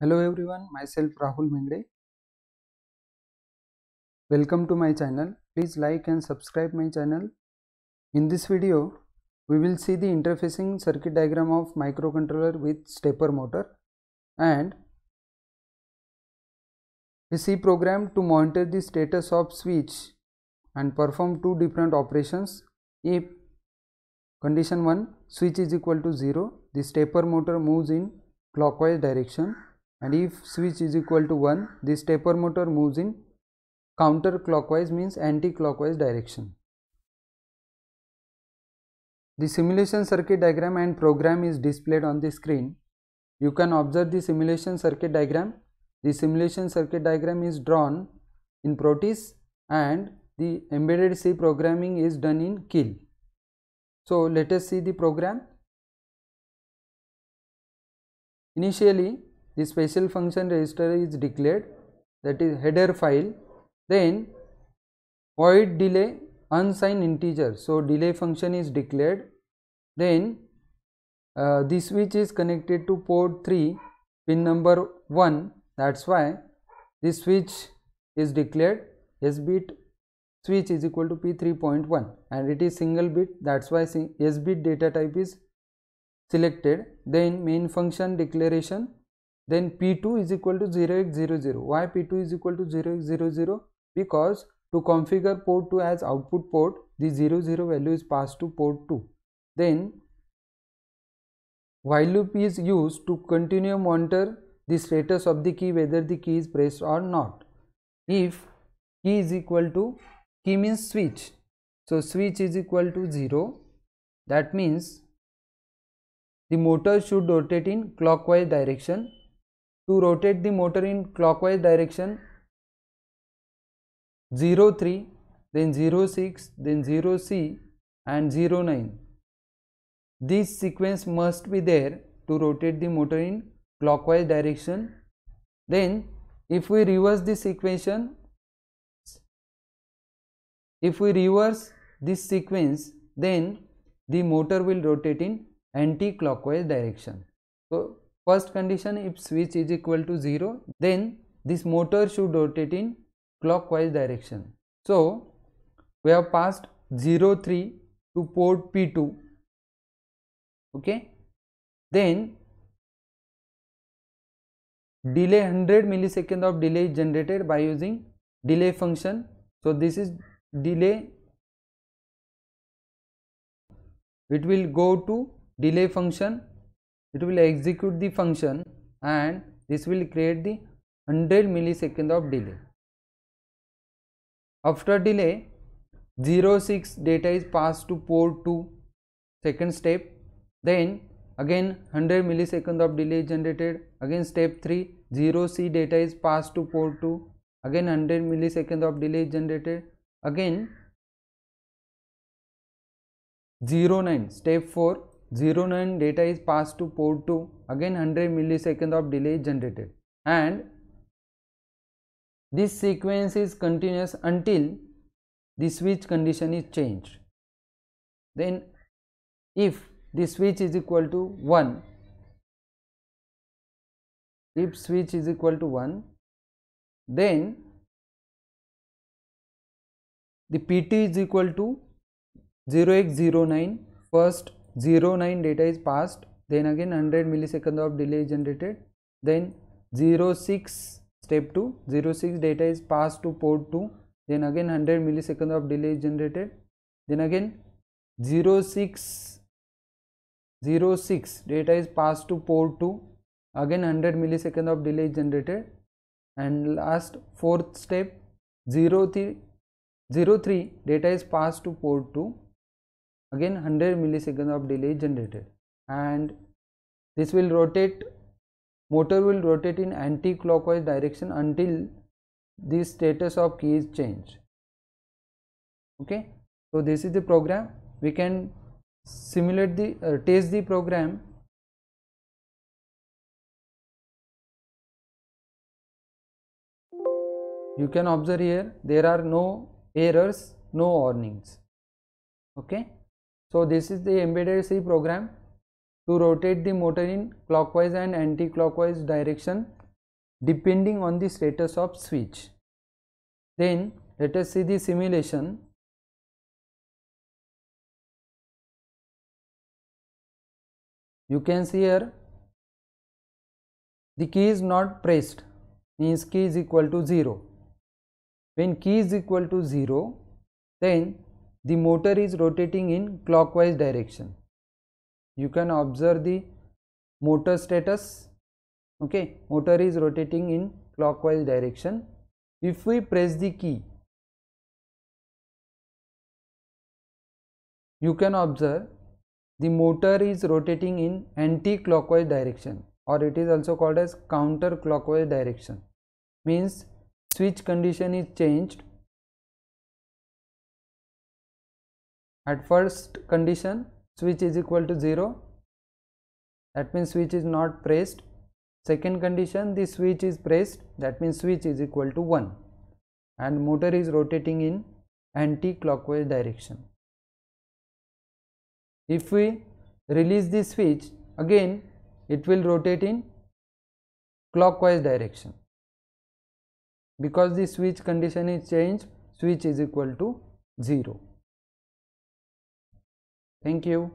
Hello everyone, myself Rahul Mingre. Welcome to my channel. Please like and subscribe my channel. In this video, we will see the interfacing circuit diagram of microcontroller with stepper motor and a C program to monitor the status of switch and perform two different operations if condition 1 switch is equal to 0 the stepper motor moves in clockwise direction and if switch is equal to 1 this stepper motor moves in counterclockwise means anti-clockwise direction. The simulation circuit diagram and program is displayed on the screen. You can observe the simulation circuit diagram. The simulation circuit diagram is drawn in Proteus and the embedded C programming is done in KIL. So let us see the program. Initially the special function register is declared that is header file then void delay unsigned integer so delay function is declared then uh, this switch is connected to port 3 pin number 1 that's why this switch is declared s bit switch is equal to p 3.1 and it is single bit that's why s bit data type is selected then main function declaration then p2 is equal to 0x00 why p2 is equal to 0x00 because to configure port 2 as output port the 00 value is passed to port 2 then while loop is used to continue monitor the status of the key whether the key is pressed or not if key is equal to key means switch so switch is equal to 0 that means the motor should rotate in clockwise direction to rotate the motor in clockwise direction 0 03 then 0 06 then 0 c and 0 09 this sequence must be there to rotate the motor in clockwise direction then if we reverse this equation if we reverse this sequence then the motor will rotate in anti-clockwise direction so First condition if switch is equal to 0 then this motor should rotate in clockwise direction. So we have passed 03 to port P2 okay then delay 100 millisecond of delay is generated by using delay function so this is delay it will go to delay function it will execute the function and this will create the 100 millisecond of delay after delay 06 data is passed to port 2 second step then again 100 millisecond of delay generated again step 3 0c data is passed to port 2 again 100 millisecond of delay generated again 09 step 4 09 data is passed to port 2 again 100 milliseconds of delay is generated and this sequence is continuous until the switch condition is changed then if the switch is equal to 1 if switch is equal to 1 then the pt is equal to 0 first 0 9 data is passed then again 100 millisecond of delay is generated then 0 6 step 2 0 6 data is passed to port 2 then again 100 millisecond of delay is generated then again 0 6 0 6 data is passed to port 2 again 100 millisecond of delay is generated and last fourth step 0 3, 0 3 data is passed to port 2 again 100 milliseconds of delay generated and this will rotate motor will rotate in anti-clockwise direction until the status of key is changed okay so this is the program we can simulate the uh, test the program you can observe here there are no errors no warnings okay so this is the embedded C program to rotate the motor in clockwise and anti-clockwise direction depending on the status of switch. Then let us see the simulation. You can see here the key is not pressed means key is equal to 0. When key is equal to 0 then the motor is rotating in clockwise direction. You can observe the motor status. Okay, motor is rotating in clockwise direction. If we press the key, you can observe the motor is rotating in anti-clockwise direction or it is also called as counterclockwise direction means switch condition is changed at first condition switch is equal to 0 that means switch is not pressed second condition the switch is pressed that means switch is equal to 1 and motor is rotating in anti-clockwise direction if we release the switch again it will rotate in clockwise direction because the switch condition is changed switch is equal to 0 Thank you.